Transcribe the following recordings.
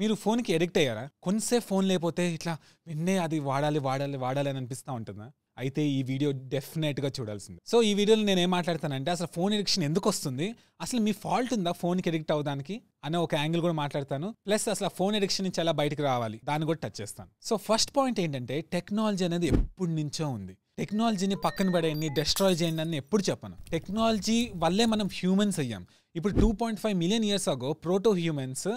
మీరు ఫోన్కి ఎడిక్ట్ అయ్యారా కొంతసేపు ఫోన్ లేకపోతే ఇట్లా నిన్నే అది వాడాలి వాడాలి వాడాలి అని అనిపిస్తూ ఉంటుందా అయితే ఈ వీడియో డెఫినెట్గా చూడాల్సింది సో ఈ వీడియోలో నేను ఏం మాట్లాడతానంటే అసలు ఫోన్ ఎడిక్షన్ ఎందుకు వస్తుంది అసలు మీ ఫాల్ట్ ఉందా ఫోన్కి ఎడిక్ట్ అవ్వడానికి అనే ఒక యాంగిల్ కూడా మాట్లాడతాను ప్లస్ అసలు ఫోన్ ఎడిక్షన్ నుంచి ఎలా బయటకు రావాలి దాన్ని కూడా టచ్ చేస్తాను సో ఫస్ట్ పాయింట్ ఏంటంటే టెక్నాలజీ అనేది ఎప్పటి నుంచో ఉంది టెక్నాలజీని పక్కన పడేయండి డెస్ట్రాయ్ చేయండి అని ఎప్పుడు చెప్పను టెక్నాలజీ వల్లే మనం హ్యూమన్స్ అయ్యాం ఇప్పుడు two point five million years ago proto humans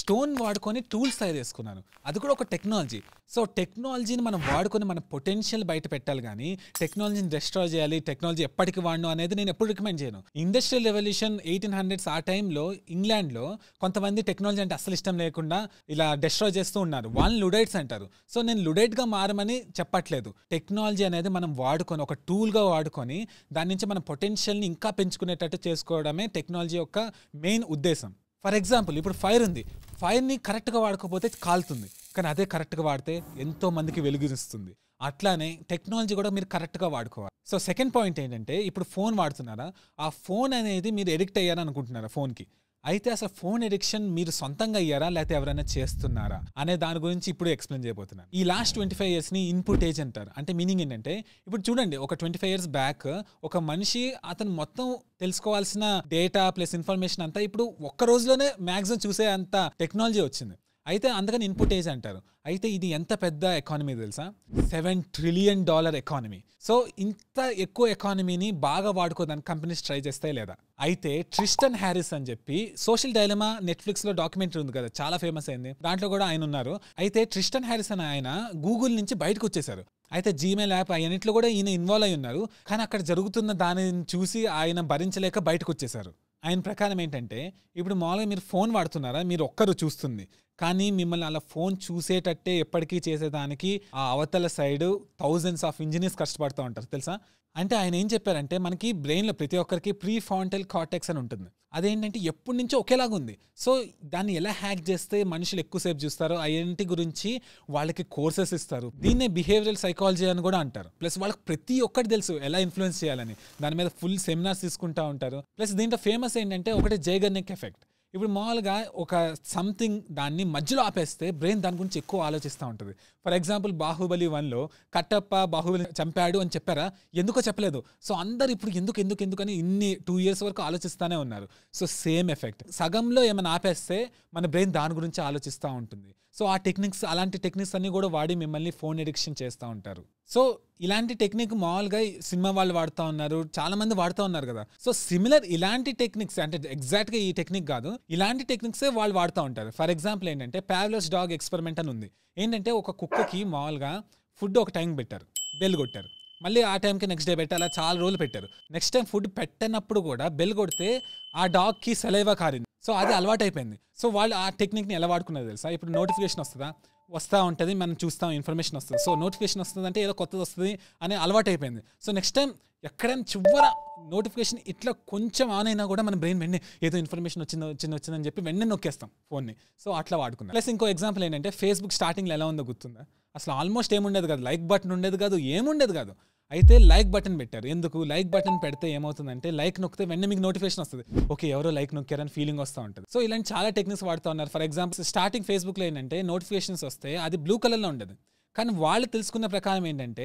stone వాడుకొని టూల్స్ తయారు చేసుకున్నాను అది కూడా ఒక టెక్నాలజీ సో టెక్నాలజీని మనం వాడుకొని మన పొటెన్షియల్ బయట పెట్టాలి కానీ టెక్నాలజీని డెస్ట్రాయ్ చేయాలి టెక్నాలజీ ఎప్పటికి వాడను అనేది నేను ఎప్పుడు రికమెండ్ చేయను ఇండస్ట్రియల్ రెవల్యూషన్ ఎయిటీన్ హండ్రెడ్స్ ఆ టైంలో ఇంగ్లాండ్లో కొంతమంది టెక్నాలజీ అంటే అసలు ఇష్టం లేకుండా ఇలా డెస్ట్రాయ్ చేస్తూ ఉన్నారు వాళ్ళని లుడైట్స్ అంటారు సో నేను లుడైట్గా మారమని చెప్పట్లేదు టెక్నాలజీ అనేది మనం వాడుకొని ఒక టూల్గా వాడుకొని దాని నుంచి మన పొటెన్షియల్ని ఇంకా పెంచుకునేటట్టు చేసుకోవడమే టెక్నాలజీ యొక్క మెయిన్ ఉద్దేశం ఫర్ ఎగ్జాంపుల్ ఇప్పుడు ఫైర్ ఉంది ఫైర్ని కరెక్ట్గా వాడకపోతే కాలుతుంది కానీ అదే కరెక్ట్గా వాడితే ఎంతో మందికి వెలుగునిస్తుంది అట్లానే టెక్నాలజీ కూడా మీరు కరెక్ట్గా వాడుకోవాలి సో సెకండ్ పాయింట్ ఏంటంటే ఇప్పుడు ఫోన్ వాడుతున్నారా ఆ ఫోన్ అనేది మీరు ఎడిక్ట్ అయ్యారనుకుంటున్నారా ఫోన్కి అయితే అసలు ఫోన్ ఎడిక్షన్ మీరు సొంతంగా అయ్యారా లేకపోతే ఎవరైనా చేస్తున్నారా అనే దాని గురించి ఇప్పుడు ఎక్స్ప్లెయిన్ చేయబోతున్నాను ఈ లాస్ట్ ట్వంటీ ఫైవ్ ఇయర్స్ని ఇన్పుట్ ఏజ్ అంటారు అంటే మీనింగ్ ఏంటంటే ఇప్పుడు చూడండి ఒక ట్వంటీ ఫైవ్ ఇయర్స్ బ్యాక్ ఒక మనిషి అతను మొత్తం తెలుసుకోవాల్సిన డేటా ప్లస్ ఇన్ఫర్మేషన్ అంతా ఇప్పుడు ఒక్క రోజులోనే మ్యాక్సిమం చూసే అంత టెక్నాలజీ వచ్చింది అయితే అందుకని ఇన్పుట్ ఏజ్ అంటారు అయితే ఇది ఎంత పెద్ద ఎకానమీ తెలుసా seven trillion dollar economy so ఇంత ఎక్కువ ఎకానమీని బాగా వాడుకోదని కంపెనీస్ ట్రై చేస్తాయి లేదా అయితే ట్రిస్టన్ హ్యారిస్ అని చెప్పి సోషల్ డైలమా నెట్ఫ్లిక్స్ లో డాక్యుమెంటరీ ఉంది కదా చాలా ఫేమస్ అయింది దాంట్లో కూడా ఆయన ఉన్నారు అయితే ట్రిస్టన్ హ్యారిస్ అని ఆయన గూగుల్ నుంచి బయటకు వచ్చేసారు అయితే జీమెయిల్ యాప్ అవన్నిట్లో కూడా ఈయన ఇన్వాల్వ్ అయి ఉన్నారు కానీ అక్కడ జరుగుతున్న దానిని చూసి ఆయన భరించలేక బయటకు వచ్చేసారు ఆయన ప్రకారం ఏంటంటే ఇప్పుడు మామూలుగా మీరు ఫోన్ వాడుతున్నారా మీరు ఒక్కరు చూస్తుంది కానీ మిమ్మల్ని అలా ఫోన్ చూసేటట్టే ఎప్పటికీ చేసేదానికి ఆ అవతల సైడ్ థౌజండ్స్ ఆఫ్ ఇంజనీర్స్ కష్టపడుతూ ఉంటారు తెలుసా అంటే ఆయన ఏం చెప్పారంటే మనకి బ్రెయిన్లో ప్రతి ఒక్కరికి ప్రీ ఫాంటల్ కార్టెక్స్ అని ఉంటుంది అదేంటంటే ఎప్పటి నుంచో ఒకేలాగా ఉంది సో దాన్ని ఎలా హ్యాక్ చేస్తే మనుషులు ఎక్కువసేపు చూస్తారో ఐడెంటిటీ గురించి వాళ్ళకి కోర్సెస్ ఇస్తారు దీన్నే బిహేవియల్ సైకాలజీ అని కూడా అంటారు ప్లస్ వాళ్ళకి ప్రతి ఒక్కటి తెలుసు ఎలా ఇన్ఫ్లుయెన్స్ చేయాలని దాని మీద ఫుల్ సెమినార్స్ తీసుకుంటా ఉంటారు ప్లస్ దీంట్లో ఫేమస్ ఏంటంటే ఒకటి జైగర్నిక్ ఎఫెక్ట్ ఇప్పుడు మామూలుగా ఒక సంథింగ్ దాన్ని మధ్యలో ఆపేస్తే బ్రెయిన్ దాని గురించి ఎక్కువ ఆలోచిస్తూ ఉంటుంది ఫర్ ఎగ్జాంపుల్ బాహుబలి వన్లో కట్టప్ప బాహుబలి చంపాడు అని చెప్పారా ఎందుకో చెప్పలేదు సో అందరు ఇప్పుడు ఎందుకు ఎందుకు ఎందుకని ఇన్ని టూ ఇయర్స్ వరకు ఆలోచిస్తూనే ఉన్నారు సో సేమ్ ఎఫెక్ట్ సగంలో ఏమైనా ఆపేస్తే మన బ్రెయిన్ దాని గురించి ఆలోచిస్తూ ఉంటుంది సో ఆ టెక్నిక్స్ అలాంటి టెక్నిక్స్ అన్నీ కూడా వాడి మిమ్మల్ని ఫోన్ ఎడిక్షన్ చేస్తూ ఉంటారు సో ఇలాంటి టెక్నిక్ మామూలుగా సినిమా వాళ్ళు వాడుతూ ఉన్నారు చాలా మంది వాడుతూ ఉన్నారు కదా సో సిమిలర్ ఇలాంటి టెక్నిక్స్ అంటే గా ఈ టెక్నిక్ కాదు ఇలాంటి టెక్నిక్స్ వాళ్ళు వాడుతూ ఉంటారు ఫర్ ఎగ్జాంపుల్ ఏంటంటే ప్యావలస్ డాగ్ ఎక్స్పెరిమెంట్ అని ఉంది ఏంటంటే ఒక కుక్కకి మామూలుగా ఫుడ్ ఒక టైం పెట్టారు బెల్ కొట్టారు మళ్ళీ ఆ టైంకి నెక్స్ట్ డే పెట్టాలా చాలా రోజులు పెట్టారు నెక్స్ట్ టైం ఫుడ్ పెట్టనప్పుడు కూడా బెల్ కొడితే ఆ డాగ్కి సెలైవా కారింది సో అది అలవాటు అయిపోయింది సో వాళ్ళు ఆ టెక్నిక్ని ఎలా వాడుకున్నారు తెలుసా ఇప్పుడు నోటిఫికేషన్ వస్తుందా వస్తూ ఉంటుంది మనం చూస్తాం ఇన్ఫర్మేషన్ వస్తుంది సో నోటిఫికేషన్ వస్తుంది అంటే ఏదో కొత్తది వస్తుంది అనే అలవాటు అయిపోయింది సో నెక్స్ట్ టైం ఎక్కడైనా చివర నోటిఫికేషన్ ఇట్లా కొంచెం ఆన్ అయినా కూడా మన బ్రెయిన్ వెంటనే ఏదో ఇన్ఫర్మేషన్ వచ్చిందో వచ్చింది వచ్చిందని చెప్పి వెంటనే నొక్కేస్తాం ఫోన్ని సో అట్లా వాడుకున్నా ప్లస్ ఇంకో ఎగ్జాంపుల్ ఏంటంటే ఫేస్బుక్ స్టార్టింగ్లో ఎలా ఉందో గుర్తుందా అసలు ఆల్మోస్ట్ ఏముండేది కాదు లైక్ బటన్ ఉండేది కాదు ఏముండేది కాదు అయితే లైక్ బటన్ పెట్టారు ఎందుకు లైక్ బటన్ పెడితే ఏమవుతుందంటే లైక్ నొక్కితే వెంటనే మీకు నోటిఫికేషన్ వస్తుంది ఓకే ఎవరో లైక్ నొక్కారని ఫీలింగ్ వస్తూ ఉంటుంది సో ఇలాంటి చాలా టెక్నిక్స్ వాడుతూ ఉన్నారు ఫర్ ఎగ్జాంపుల్ స్టార్టింగ్ ఫేస్బుక్లో ఏంటంటే నోటిఫికేషన్స్ వస్తే అది బ్లూ కలర్లో ఉండదు కానీ వాళ్ళు తెలుసుకున్న ప్రకారం ఏంటంటే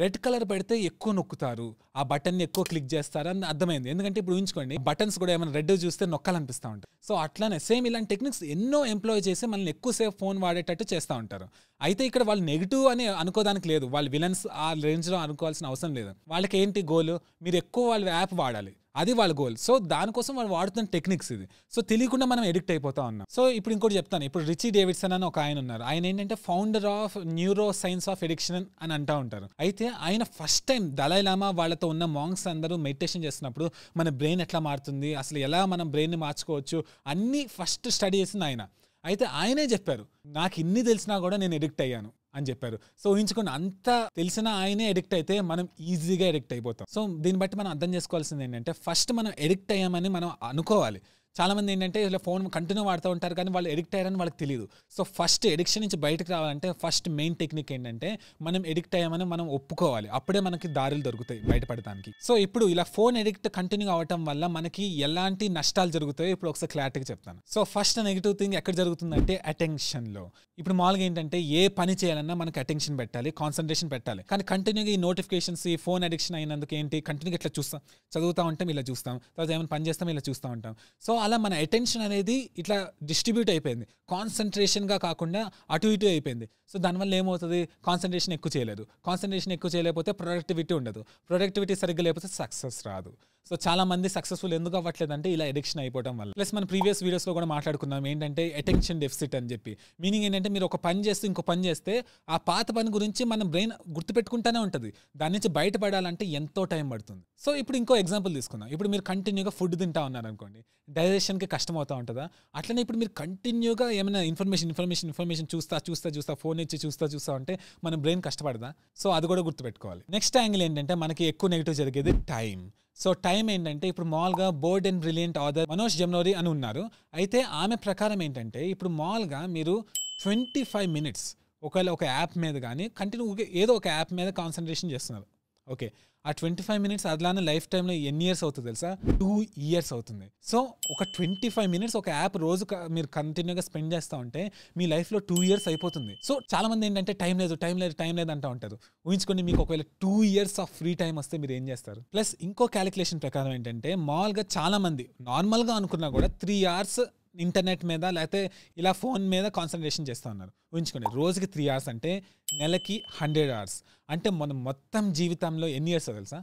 రెడ్ కలర్ పెడితే ఎక్కువ నొక్కుతారు ఆ బటన్ని ఎక్కువ క్లిక్ చేస్తారు అని అర్థమైంది ఎందుకంటే ఇప్పుడు ఊహించుకోండి బటన్స్ కూడా ఏమైనా రెడ్ చూస్తే నొక్కాలనిపిస్తూ ఉంటాయి సో అట్లానే సేమ్ ఇలాంటి టెక్నిక్స్ ఎన్నో ఎంప్లాయ్ చేసి మనల్ని ఎక్కువసేపు ఫోన్ వాడేటట్టు చేస్తూ ఉంటారు అయితే ఇక్కడ వాళ్ళు నెగిటివ్ అని అనుకోదానికి లేదు వాళ్ళు విలన్స్ ఆ రేంజ్లో అనుకోవాల్సిన అవసరం లేదు వాళ్ళకి ఏంటి గోల్ మీరు ఎక్కువ వాళ్ళ యాప్ వాడాలి అది వాళ్ళ గోల్ సో దానికోసం వాళ్ళు వాడుతున్న టెక్నిక్స్ ఇది సో తెలియకుండా మనం ఎడిక్ట్ అయిపోతా ఉన్నాం సో ఇప్పుడు ఇంకోటి చెప్తాను ఇప్పుడు రిచి డేవిడ్సన్ అని ఒక ఆయన ఉన్నారు ఆయన ఏంటంటే founder of neuroscience of addiction అని అంటా ఉంటారు అయితే ఆయన ఫస్ట్ టైం దళైలామా వాళ్ళతో ఉన్న మాంగ్స్ అందరూ మెడిటేషన్ చేసినప్పుడు మన బ్రెయిన్ ఎట్లా మారుతుంది అసలు ఎలా మనం బ్రెయిన్ మార్చుకోవచ్చు అన్ని ఫస్ట్ స్టడీ చేసింది ఆయన అయితే ఆయనే చెప్పారు నాకు ఇన్ని తెలిసినా కూడా నేను ఎడిక్ట్ అయ్యాను అని చెప్పారు సో ఊహించుకుని అంత తెలిసిన ఆయనే ఎడిక్ట్ అయితే మనం ఈజీగా ఎడిక్ట్ అయిపోతాం సో దీన్ని బట్టి మనం అర్థం చేసుకోవాల్సింది ఏంటంటే ఫస్ట్ మనం ఎడిక్ట్ అయ్యామని మనం అనుకోవాలి చాలామంది ఏంటంటే ఇలా ఫోన్ కంటిన్యూ వాడుతూ ఉంటారు కానీ వాళ్ళు ఎడిక్ట్ అయ్యారని వాళ్ళకి తెలియదు సో ఫస్ట్ ఎడిక్షన్ నుంచి బయటకు రావాలంటే ఫస్ట్ మెయిన్ టెక్నిక్ ఏంటంటే మనం ఎడిక్ట్ అయ్యామని మనం ఒప్పుకోవాలి అప్పుడే మనకి దారులు దొరుకుతాయి బయటపడటానికి సో ఇప్పుడు ఇలా ఫోన్ ఎడిక్ట్ కంటిన్యూ అవ్వటం వల్ల మనకి ఎలాంటి నష్టాలు జరుగుతాయో ఇప్పుడు ఒకసారి క్లారిటీగా చెప్తాను సో ఫస్ట్ నెగిటివ్ థింగ్ ఎక్కడ జరుగుతుందంటే అటెన్షన్లో ఇప్పుడు మామూలుగా ఏంటంటే ఏ పని చేయాలన్నా మనకి అటెన్షన్ పెట్టాలి కాన్సన్ట్రేషన్ పెట్టాలి కానీ కంటిన్యూగా ఈ నోటిఫికేషన్స్ ఈ ఫోన్ అడిక్షన్ అయినందుకు ఏంటి కంటిన్యూగా ఇట్లా చూస్తాం చదువుతూ ఉంటాం ఇలా చూస్తాం తర్వాత ఏమైనా పని చేస్తాం ఇలా చూస్తూ ఉంటాం సో అలా మన అటెన్షన్ అనేది ఇట్లా డిస్ట్రిబ్యూట్ అయిపోయింది కాన్సన్ట్రేషన్గా కాకుండా అటు ఇటు అయిపోయింది సో దానివల్ల ఏమవుతుంది కాన్సన్ట్రేషన్ ఎక్కువ చేయలేదు కాన్సన్ట్రేషన్ ఎక్కువ చేయలేకపోతే ప్రొడక్టివిటీ ఉండదు ప్రొడక్టివిటీ సరిగ్గా లేకపోతే సక్సెస్ రాదు సో చాలా మంది సక్సెస్ఫుల్ ఎందుకు అవ్వట్లేదు అంటే ఇలా ఎడిక్షన్ అయిపోవడం వల్ల ప్లస్ మన ప్రీవియస్ లో కూడా మాట్లాడుకున్నాం ఏంటంటే అటెన్షన్ డెఫిసిట్ అని చెప్పి మీనింగ్ ఏంటంటే మీరు ఒక పని చేస్తే ఇంకో పని చేస్తే ఆ పాత పని గురించి మన బ్రెయిన్ గుర్తుపెట్టుకుంటూనే ఉంటుంది దాని నుంచి బయటపడాలంటే ఎంతో టైం పడుతుంది సో ఇప్పుడు ఇంకో ఎగ్జాంపుల్ తీసుకుందాం ఇప్పుడు మీరు కంటిన్యూగా ఫుడ్ తింటా ఉన్నారు అనుకోండి డైజెషన్కి కష్టం అవుతా ఉంటుందా అట్లనే ఇప్పుడు మీరు కంటిన్యూగా ఏమైనా ఇన్ఫర్మేషన్ ఇన్ఫర్మేషన్ ఇన్ఫర్మేషన్ చూస్తా చూస్తా చూస్తా ఫోన్ ఇచ్చి చూస్తా చూస్తా ఉంటే మన బ్రెయిన్ కష్టపడదా సో అది కూడా గుర్తుపెట్టుకోవాలి నెక్స్ట్ యాంగిల్ ఏంటంటే మనకి ఎక్కువ నెగిటివ్ జరిగేది టైం సో టైం ఏంటంటే ఇప్పుడు మాల్గా board and brilliant author Manoj Jamnori అని ఉన్నారు అయితే ఆమె ప్రకారం ఏంటంటే ఇప్పుడు మాల్గా మీరు ట్వంటీ ఫైవ్ మినిట్స్ ఒకవేళ ఒక యాప్ మీద కానీ కంటిన్యూ ఏదో ఒక యాప్ మీద కాన్సన్ట్రేషన్ చేస్తున్నారు ఓకే ఆ ట్వంటీ ఫైవ్ మినిట్స్ అట్లానే లైఫ్ టైంలో ఎన్ని ఇయర్స్ అవుతుంది తెలుసా టూ ఇయర్స్ అవుతుంది సో ఒక ట్వంటీ ఫైవ్ మినిట్స్ ఒక యాప్ రోజు మీరు కంటిన్యూగా స్పెండ్ చేస్తూ ఉంటే మీ లైఫ్లో టూ ఇయర్స్ అయిపోతుంది సో చాలా మంది ఏంటంటే టైం లేదు టైం లేదు టైం లేదు అంటూ ఉంటారు ఊహించుకోండి మీకు ఒకవేళ two years of free time వస్తే మీరు ఏం చేస్తారు ప్లస్ ఇంకో క్యాలిక్యులేషన్ ప్రకారం ఏంటంటే మామూలుగా చాలా మంది నార్మల్గా అనుకున్నా కూడా త్రీ అవర్స్ ఇంటర్నెట్ మీద లేకపోతే ఇలా ఫోన్ మీద కాన్సన్ట్రేషన్ చేస్తూ ఉన్నారు ఊహించుకోండి రోజుకి త్రీ అవర్స్ అంటే నెలకి హండ్రెడ్ అవర్స్ అంటే మనం మొత్తం జీవితంలో ఎన్ని ఇయర్స్ తెలుసా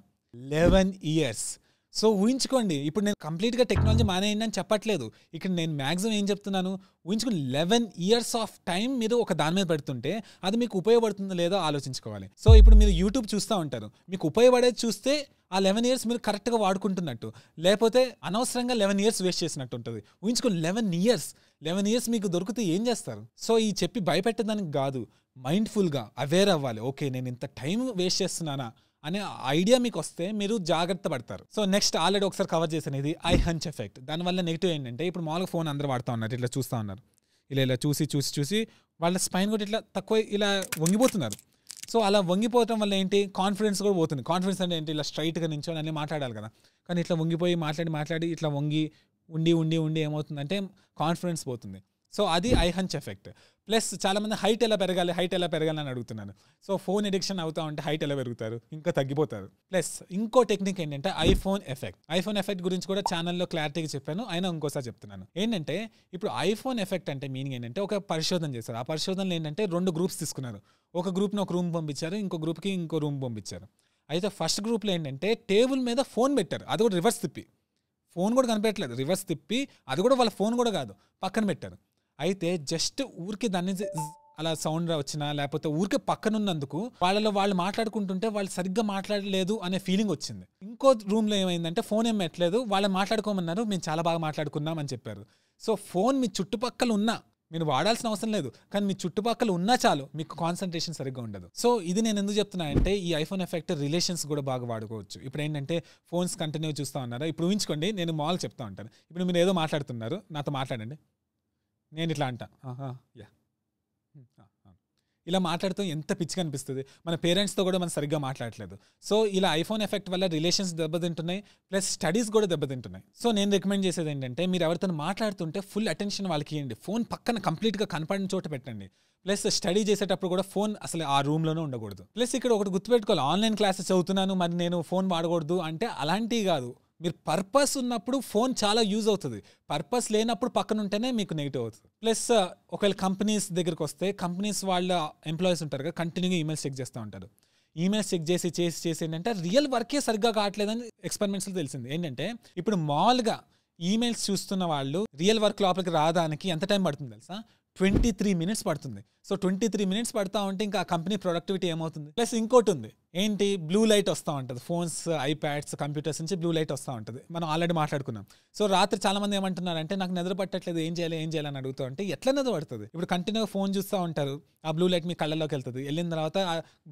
లెవెన్ ఇయర్స్ సో ఊహించుకోండి ఇప్పుడు నేను కంప్లీట్గా టెక్నాలజీ మానేయండి అని చెప్పట్లేదు ఇక్కడ నేను మ్యాక్సిమం ఏం చెప్తున్నాను ఊహించుకుని లెవెన్ ఇయర్స్ ఆఫ్ టైం మీరు ఒక దాని మీద పెడుతుంటే అది మీకు ఉపయోగపడుతుందో లేదో ఆలోచించుకోవాలి సో ఇప్పుడు మీరు యూట్యూబ్ చూస్తూ ఉంటారు మీకు ఉపయోగపడేది చూస్తే ఆ లెవెన్ ఇయర్స్ మీరు కరెక్ట్గా వాడుకుంటున్నట్టు లేకపోతే అనవసరంగా లెవెన్ ఇయర్స్ వేస్ట్ చేసినట్టు ఉంటుంది ఊహించుకుని లెవెన్ ఇయర్స్ లెవెన్ ఇయర్స్ మీకు దొరికితే ఏం చేస్తారు సో ఈ చెప్పి భయపెట్టడానికి కాదు మైండ్ఫుల్గా అవేర్ అవ్వాలి ఓకే నేను ఇంత టైం వేస్ట్ చేస్తున్నానా అనే ఐడియా మీకు వస్తే మీరు జాగ్రత్త పడతారు సో నెక్స్ట్ ఆల్రెడీ ఒకసారి కవర్ చేసిన ఇది ఐ హంచ్ ఎఫెక్ట్ దానివల్ల నెగిటివ్ ఏంటంటే ఇప్పుడు మామూలుగా ఫోన్ అందరూ వాడుతూ ఉన్నారు ఇట్లా చూస్తూ ఉన్నారు ఇలా ఇలా చూసి చూసి చూసి వాళ్ళ స్పైన్ కూడా ఇట్లా తక్కువ ఇలా వంగిపోతున్నారు సో అలా వంగిపోవటం వల్ల ఏంటి కాన్ఫిడెన్స్ కూడా పోతుంది కాన్ఫిడెన్స్ అంటే ఏంటి ఇలా స్ట్రైట్గా నించొని అన్నీ మాట్లాడాలి కదా కానీ ఇట్లా వంగిపోయి మాట్లాడి మాట్లాడి ఇట్లా వంగి ఉండి ఉండి ఉండి ఏమవుతుందంటే కాన్ఫిడెన్స్ పోతుంది సో అది ఐ హంచ్ ఎఫెక్ట్ ప్లస్ చాలామంది హైట్ ఎలా పెరగాలి హైట్ ఎలా పెరగాలి అని అడుగుతున్నారు సో ఫోన్ ఎడిక్షన్ అవుతా ఉంటే హైట్ ఎలా పెరుగుతారు ఇంకా తగ్గిపోతారు ప్లస్ ఇంకో టెక్నిక్ ఏంటంటే ఐఫోన్ ఎఫెక్ట్ ఐఫోన్ ఎఫెక్ట్ గురించి కూడా ఛానల్లో క్లారిటీగా చెప్పాను ఆయన ఇంకోసారి చెప్తున్నాను ఏంటంటే ఇప్పుడు ఐఫోన్ ఎఫెక్ట్ అంటే మీనింగ్ ఏంటంటే ఒక పరిశోధన చేస్తారు ఆ పరిశోధనలు ఏంటంటే రెండు గ్రూప్స్ తీసుకున్నారు ఒక గ్రూప్ను ఒక రూమ్ పంపించారు ఇంకో గ్రూప్కి ఇంకో రూమ్ పంపించారు అయితే ఫస్ట్ గ్రూప్లో ఏంటంటే టేబుల్ మీద ఫోన్ పెట్టారు అది కూడా రివర్స్ తిప్పి ఫోన్ కూడా కనిపెట్టలేదు రివర్స్ తిప్పి అది కూడా వాళ్ళ ఫోన్ కూడా కాదు పక్కన పెట్టారు అయితే జస్ట్ ఊరికి దాన్ని అలా సౌండ్ వచ్చినా లేకపోతే ఊరికే పక్కనున్నందుకు వాళ్ళలో వాళ్ళు మాట్లాడుకుంటుంటే వాళ్ళు సరిగ్గా మాట్లాడలేదు అనే ఫీలింగ్ వచ్చింది ఇంకో రూమ్లో ఏమైందంటే ఫోన్ ఏం పెట్టలేదు వాళ్ళు మాట్లాడుకోమన్నారు మేము చాలా బాగా మాట్లాడుకున్నాం అని చెప్పారు సో ఫోన్ మీ చుట్టుపక్కల ఉన్నా మీరు వాడాల్సిన అవసరం లేదు కానీ మీ చుట్టుపక్కల ఉన్నా చాలు మీకు కాన్సన్ట్రేషన్ సరిగ్గా ఉండదు సో ఇది నేను ఎందుకు చెప్తున్నా అంటే ఈ ఐఫోన్ ఎఫెక్ట్ రిలేషన్స్ కూడా బాగా వాడుకోవచ్చు ఇప్పుడు ఏంటంటే ఫోన్స్ కంటిన్యూ చూస్తూ ఉన్నారా ఇప్పుడు ఊహించుకోండి నేను మాల్ చెప్తా ఉంటాను ఇప్పుడు మీరు ఏదో మాట్లాడుతున్నారు నాతో మాట్లాడండి నేను ఇట్లా అంటా యా ఇలా మాట్లాడుతూ ఎంత పిచ్చిగా అనిపిస్తుంది మన పేరెంట్స్తో కూడా మనం సరిగ్గా మాట్లాడలేదు సో ఇలా ఐఫోన్ ఎఫెక్ట్ వల్ల రిలేషన్స్ దెబ్బతింటున్నాయి ప్లస్ స్టడీస్ కూడా దెబ్బతింటున్నాయి సో నేను రికమెండ్ చేసేది ఏంటంటే మీరు ఎవరితో మాట్లాడుతుంటే ఫుల్ అటెన్షన్ వాళ్ళకి ఇవ్వండి ఫోన్ పక్కన కంప్లీట్గా కనపడిన చోట పెట్టండి ప్లస్ స్టడీ చేసేటప్పుడు కూడా ఫోన్ అసలు ఆ రూమ్లోనే ఉండకూడదు ప్లస్ ఇక్కడ ఒకటి గుర్తుపెట్టుకోవాలి ఆన్లైన్ క్లాసెస్ చదువుతున్నాను మరి నేను ఫోన్ వాడకూడదు అంటే అలాంటివి కాదు మీరు పర్పస్ ఉన్నప్పుడు ఫోన్ చాలా యూజ్ అవుతుంది పర్పస్ లేనప్పుడు పక్కన ఉంటేనే మీకు నెగిటివ్ అవుతుంది ప్లస్ ఒకవేళ కంపెనీస్ దగ్గరికి వస్తే కంపెనీస్ వాళ్ళ ఎంప్లాయీస్ ఉంటారు కదా కంటిన్యూగా ఈమెయిల్స్ చెక్ చేస్తూ ఉంటారు ఈమెయిల్స్ చెక్ చేసి చేసి చేసి ఏంటంటే రియల్ వర్కే సరిగ్గా కావట్లేదని ఎక్స్పెరిమెంట్స్లో తెలిసింది ఏంటంటే ఇప్పుడు మామూలుగా ఈమెయిల్స్ చూస్తున్న వాళ్ళు రియల్ వర్క్ లోపలికి రావడానికి ఎంత టైం పడుతుంది తెలుసా ట్వంటీ త్రీ మినిట్స్ పడుతుంది సో ట్వంటీ త్రీ మినిట్స్ పడతా ఉంటే ఇంకా ఆ కంపెనీ ప్రొడక్టివిటీ ఏమవుతుంది ప్లస్ ఇంకోటి ఉంది ఏంటి బ్లూ లైట్ వస్తూ ఉంటుంది ఫోన్స్ ఐప్యాడ్స్ కంప్యూటర్స్ నుంచి బ్లూ లైట్ వస్తూ ఉంటుంది మనం ఆల్రెడీ మాట్లాడుకున్నాం సో రాత్రి చాలామంది ఏమంటున్నారంటే నాకు నిద్ర పట్టట్లేదు ఏం చేయాలి ఏం చేయాలని అడుగుతూ ఉంటే ఎట్లా నిద్ర పడుతుంది ఇప్పుడు కంటిన్యూగా ఫోన్ చూస్తూ ఉంటారు ఆ బ్లూ లైట్ మీ కళ్ళలోకి వెళ్తుంది వెళ్ళిన తర్వాత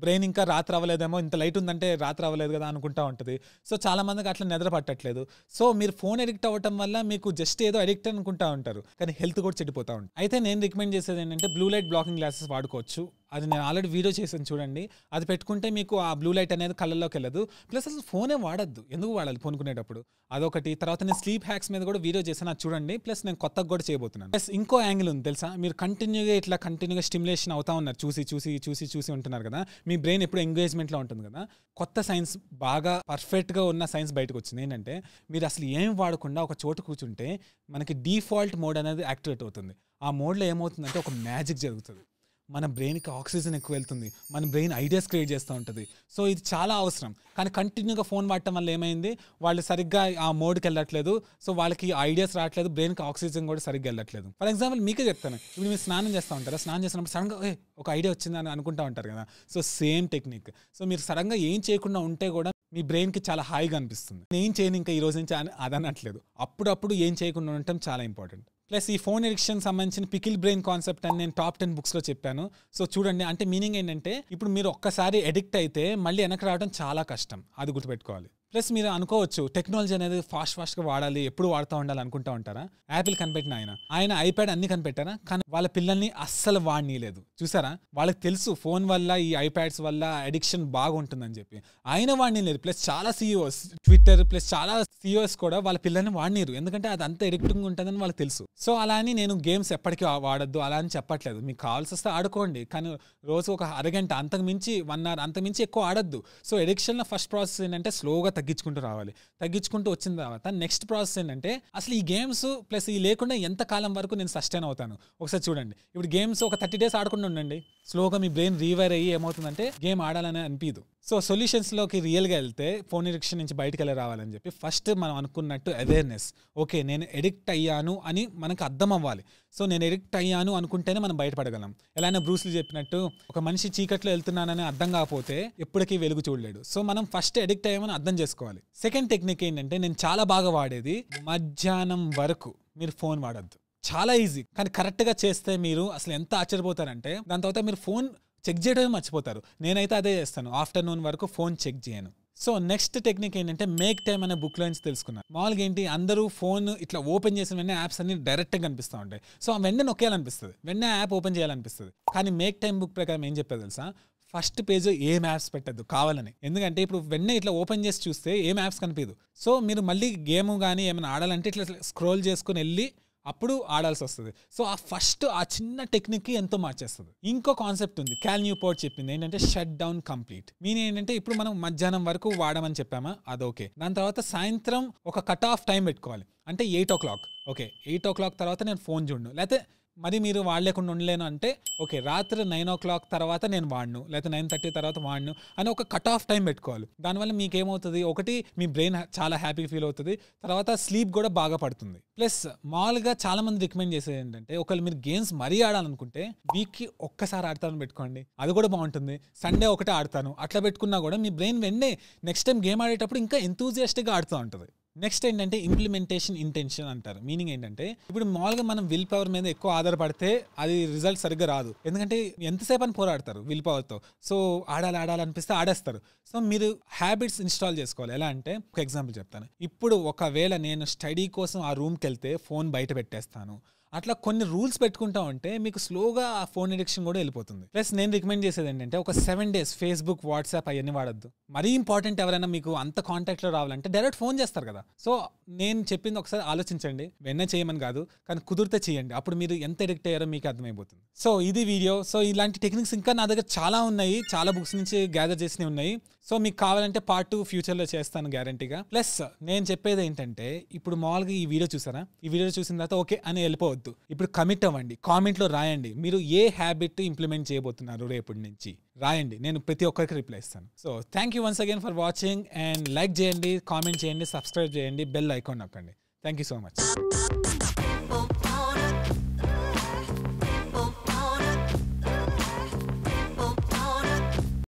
బ్రెయిన్ ఇంకా రాత్రి అవ్వలేదేమో ఇంత లైట్ ఉందంటే రాత్రి అవ్వలేదు కదా అనుకుంటా ఉంటుంది సో చాలామందికి అట్లా నిద్ర పట్టట్లేదు సో మీరు ఫోన్ అడిక్ట్ అవ్వటం వల్ల మీకు జస్ట్ ఏదో అడిక్ట్ అనుకుంటా ఉంటారు కానీ హెల్త్ కూడా చెడిపోతూ ఉంటుంది అయితే నేను రికమెండ్ చేసేది ఏంటంటే బ్లూ లైట్ బ్లాకింగ్ గ్లాసెస్ వాడుకోవచ్చు అది నేను ఆల్రెడీ వీడియో చేశాను చూడండి అది పెట్టుకుంటే మీకు ఆ బ్లూ లైట్ అనేది కళ్ళల్లోకి వెళ్ళదు ప్లస్ అసలు ఫోనే వాడద్దు ఎందుకు వాడాలి కొనుక్కునేటప్పుడు అదొకటి తర్వాత నేను స్లీప్ హ్యాక్స్ మీద కూడా వీడియో చేశాను అది చూడండి ప్లస్ నేను కొత్తగా కూడా చేయబోతున్నాను ప్లస్ ఇంకో యాంగిల్ ఉంది తెలుసా మీరు కంటిన్యూగా ఇట్లా కంటిన్యూగా స్టిమ్యులేషన్ అవుతా ఉన్నారు చూసి చూసి చూసి చూసి ఉంటున్నారు కదా మీ బ్రెయిన్ ఎప్పుడు ఎంగేజ్మెంట్లో ఉంటుంది కదా కొత్త సైన్స్ బాగా పర్ఫెక్ట్గా ఉన్న సైన్స్ బయటకు వచ్చింది ఏంటంటే మీరు అసలు ఏం వాడకుండా ఒక చోటు కూర్చుంటే మనకి డిఫాల్ట్ మోడ్ అనేది యాక్టివేట్ అవుతుంది ఆ మోడ్లో ఏమవుతుందంటే ఒక మ్యాజిక్ జరుగుతుంది మన బ్రెయిన్కి ఆక్సిజన్ ఎక్కువ వెళ్తుంది మన బ్రెయిన్ ఐడియాస్ క్రియేట్ చేస్తూ ఉంటుంది సో ఇది చాలా అవసరం కానీ కంటిన్యూగా ఫోన్ వాడటం వల్ల ఏమైంది వాళ్ళు సరిగ్గా ఆ మోడ్కి వెళ్ళట్లేదు సో వాళ్ళకి ఐడియాస్ రావట్లేదు బ్రెయిన్కి ఆక్సిజన్ కూడా సరిగ్గా వెళ్ళట్లేదు ఫర్ ఎగ్జాంపుల్ మీకే చెప్తాను ఇప్పుడు మీరు స్నానం చేస్తూ ఉంటారా స్నానం చేసినప్పుడు సడన్గా ఏ ఒక ఐడియా వచ్చింది అని అనుకుంటూ ఉంటారు కదా సో సేమ్ టెక్నిక్ సో మీరు సడన్గా ఏం చేయకుండా ఉంటే కూడా మీ బ్రెయిన్కి చాలా హాయిగా అనిపిస్తుంది నేను చేయను ఇంకా ఈ రోజు నుంచి అని అదనట్లేదు అప్పుడప్పుడు ఏం చేయకుండా ఉండటం చాలా ఇంపార్టెంట్ ప్లస్ ఈ ఫోన్ ఎడిక్షన్ సంబంధించిన పికిల్ బ్రెయిన్ కాన్సెప్ట్ అని నేను టాప్ టెన్ బుక్స్లో చెప్పాను సో చూడండి అంటే మీనింగ్ ఏంటంటే ఇప్పుడు మీరు ఒక్కసారి ఎడిక్ట్ అయితే మళ్ళీ వెనక రావడం చాలా కష్టం అది గుర్తుపెట్టుకోవాలి ప్లస్ మీరు అనుకోవచ్చు టెక్నాలజీ అనేది ఫాస్ట్ ఫాస్ట్గా వాడాలి ఎప్పుడు వాడుతూ ఉండాలి అనుకుంటా ఉంటారా యాపిల్ కనిపెట్టిన ఆయన ఆయన ఐప్యాడ్ అన్ని కనిపెట్టారా కానీ వాళ్ళ పిల్లల్ని అస్సలు వాడనీయలేదు చూసారా వాళ్ళకి తెలుసు ఫోన్ వల్ల ఈ ఐప్యాడ్స్ వల్ల అడిక్షన్ బాగుంటుందని చెప్పి ఆయన వాడినీయలేదు ప్లస్ చాలా సీఈఓస్ ట్విట్టర్ e ప్లస్ చాలా సీఈఓస్ e కూడా వాళ్ళ పిల్లల్ని వాడినీరు ఎందుకంటే అది అంత ఎడిక్టింగ్ ఉంటుందని వాళ్ళకి తెలుసు సో అలా అని నేను గేమ్స్ ఎప్పటికీ వాడద్దు అలా అని చెప్పట్లేదు మీకు కావాల్సి వస్తే ఆడుకోండి కానీ రోజు ఒక అరగంట అంతకు మించి వన్ అవర్ అంతకు మించి ఎక్కువ ఆడద్దు సో ఎడిక్షన్లో ఫస్ట్ ప్రాసెస్ ఏంటంటే స్లోగా తగ్గించుకుంటూ రావాలి తగ్గించుకుంటూ వచ్చిన తర్వాత నెక్స్ట్ ప్రాసెస్ ఏంటంటే అసలు ఈ గేమ్స్ ప్లస్ ఈ లేకుండా ఎంత కాలం వరకు నేను సస్టైన్ అవుతాను ఒకసారి చూడండి ఇప్పుడు గేమ్స్ ఒక థర్టీ డేస్ ఆడకుండా ఉండండి స్లోగా మీ బ్రెయిన్ రీవైర్ అయ్యి ఏమవుతుందంటే గేమ్ ఆడాలని అనిపించదు సో సొల్యూషన్స్లోకి రియల్గా వెళ్తే ఫోన్ ఎడిక్షన్ నుంచి బయటకు వెళ్ళి రావాలని చెప్పి ఫస్ట్ మనం అనుకున్నట్టు అవేర్నెస్ ఓకే నేను ఎడిక్ట్ అయ్యాను అని మనకు అర్థం అవ్వాలి సో నేను ఎడిక్ట్ అయ్యాను అనుకుంటేనే మనం బయటపడగలం ఎలానే బ్రూస్లు చెప్పినట్టు ఒక మనిషి చీకట్లో వెళ్తున్నానని అర్థం కాకపోతే ఎప్పటికీ వెలుగు చూడలేడు సో మనం ఫస్ట్ ఎడిక్ట్ అయ్యామని అర్థం చేసుకోవాలి సెకండ్ టెక్నిక్ ఏంటంటే నేను చాలా బాగా వాడేది మధ్యాహ్నం వరకు మీరు ఫోన్ వాడద్దు చాలా ఈజీ కానీ కరెక్ట్గా చేస్తే మీరు అసలు ఎంత ఆశ్చర్యపోతారంటే దాని తర్వాత మీరు ఫోన్ చెక్ చేయడమే మర్చిపోతారు నేనైతే అదే చేస్తాను ఆఫ్టర్నూన్ వరకు ఫోన్ చెక్ చేయను సో నెక్స్ట్ టెక్నిక్ ఏంటంటే మేక్ టైమ్ అనే బుక్లో నుంచి తెలుసుకున్నాను మామూలుగా ఏంటి అందరూ ఫోన్ ఇట్లా ఓపెన్ చేసిన వెంటనే యాప్స్ అన్ని డైరెక్ట్గా కనిపిస్తూ ఉంటాయి సో వెంటనే నొక్కేయాలనిపిస్తుంది వెంటనే యాప్ ఓపెన్ చేయాలనిపిస్తుంది కానీ మేక్ టైం బుక్ ప్రకారం ఏం చెప్పారు తెలుసా ఫస్ట్ పేజ్ ఏం యాప్స్ పెట్టద్దు కావాలని ఎందుకంటే ఇప్పుడు వెంటనే ఇట్లా ఓపెన్ చేసి చూస్తే ఏం యాప్స్ కనిపించదు సో మీరు మళ్ళీ గేమ్ కానీ ఏమైనా ఆడాలంటే ఇట్లా స్క్రోల్ చేసుకుని వెళ్ళి అప్పుడు ఆడాల్సి వస్తుంది సో ఆ ఫస్ట్ ఆ చిన్న టెక్నిక్ ఎంతో మార్చేస్తుంది ఇంకో కాన్సెప్ట్ ఉంది క్యాల్ పోర్ట్ చెప్పింది ఏంటంటే షట్ డౌన్ కంప్లీట్ మీన్ ఏంటంటే ఇప్పుడు మనం మధ్యాహ్నం వరకు వాడమని చెప్పామా అది ఓకే దాని తర్వాత సాయంత్రం ఒక కట్ ఆఫ్ టైం పెట్టుకోవాలి అంటే eight o'clock okay eight o'clock తర్వాత నేను ఫోన్ చూడను లేకపోతే మరి మీరు వాడలేకుండా ఉండలేను అంటే ఓకే రాత్రి నైన్ ఓ క్లాక్ తర్వాత నేను వాడను లేకపోతే నైన్ థర్టీ తర్వాత వాడను అని ఒక కట్ ఆఫ్ టైం పెట్టుకోవాలి దానివల్ల మీకు ఏమవుతుంది ఒకటి మీ బ్రెయిన్ చాలా హ్యాపీ ఫీల్ అవుతుంది తర్వాత స్లీప్ కూడా బాగా పడుతుంది ప్లస్ మామూలుగా చాలా మంది రికమెండ్ చేసేది ఏంటంటే ఒకవేళ మీరు గేమ్స్ మరీ ఆడాలనుకుంటే వీక్కి ఒక్కసారి ఆడతాను పెట్టుకోండి అది కూడా బాగుంటుంది సండే ఒకటే ఆడతాను అట్లా పెట్టుకున్నా కూడా మీ బ్రెయిన్ వెంటనే నెక్స్ట్ టైం గేమ్ ఆడేటప్పుడు ఇంకా ఎంతూజియాస్టిక్గా ఆడుతూ ఉంటుంది నెక్స్ట్ ఏంటంటే ఇంప్లిమెంటేషన్ ఇంటెన్షన్ అంటారు మీనింగ్ ఏంటంటే ఇప్పుడు మామూలుగా మనం విల్ పవర్ మీద ఎక్కువ ఆధారపడితే అది రిజల్ట్ సరిగ్గా రాదు ఎందుకంటే ఎంతసేపు అని పోరాడతారు విల్ పవర్తో సో ఆడాలి ఆడాలనిపిస్తే ఆడేస్తారు సో మీరు హ్యాబిట్స్ ఇన్స్టాల్ చేసుకోవాలి ఎలా అంటే ఒక ఎగ్జాంపుల్ చెప్తాను ఇప్పుడు ఒకవేళ నేను స్టడీ కోసం ఆ రూమ్కి వెళ్తే ఫోన్ బయట పెట్టేస్తాను అట్లా కొన్ని రూల్స్ పెట్టుకుంటా ఉంటే మీకు స్లోగా ఆ ఫోన్ ఎడిక్షన్ కూడా వెళ్ళిపోతుంది ప్లస్ నేను రికమెండ్ చేసేది ఏంటంటే ఒక సెవెన్ డేస్ ఫేస్బుక్ వాట్సాప్ అవన్నీ వాడద్దు మరీ ఇంపార్టెంట్ ఎవరైనా మీకు అంత కాంటాక్ట్లో రావాలంటే డైరెక్ట్ ఫోన్ చేస్తారు కదా సో నేను చెప్పింది ఒకసారి ఆలోచించండి వెన్న చేయమని కాదు కానీ కుదిరితే చేయండి అప్పుడు మీరు ఎంత ఎడిక్ట్ అయ్యారో మీకు అర్థమైపోతుంది సో ఇది వీడియో సో ఇలాంటి టెక్నిక్స్ ఇంకా నా దగ్గర చాలా ఉన్నాయి చాలా బుక్స్ నుంచి గ్యాదర్ చేసినవి ఉన్నాయి సో మీకు కావాలంటే పార్ట్ టూ ఫ్యూచర్లో చేస్తాను గ్యారంటీగా ప్లస్ నేను చెప్పేది ఏంటంటే ఇప్పుడు మామూలుగా ఈ వీడియో చూసారా ఈ వీడియో చూసిన తర్వాత ఓకే అని వెళ్ళిపోవద్దు అవద్దు ఇప్పుడు కమిట్ అవ్వండి కామెంట్లో రాయండి మీరు ఏ హ్యాబిట్ ఇంప్లిమెంట్ చేయబోతున్నారు రేపటి నుంచి రాయండి నేను ప్రతి ఒక్కరికి రిప్లై ఇస్తాను so thank you once again for watching and like చేయండి కామెంట్ చేయండి సబ్స్క్రైబ్ చేయండి బెల్ ఐకాన్ నొక్కండి థ్యాంక్ యూ సో మచ్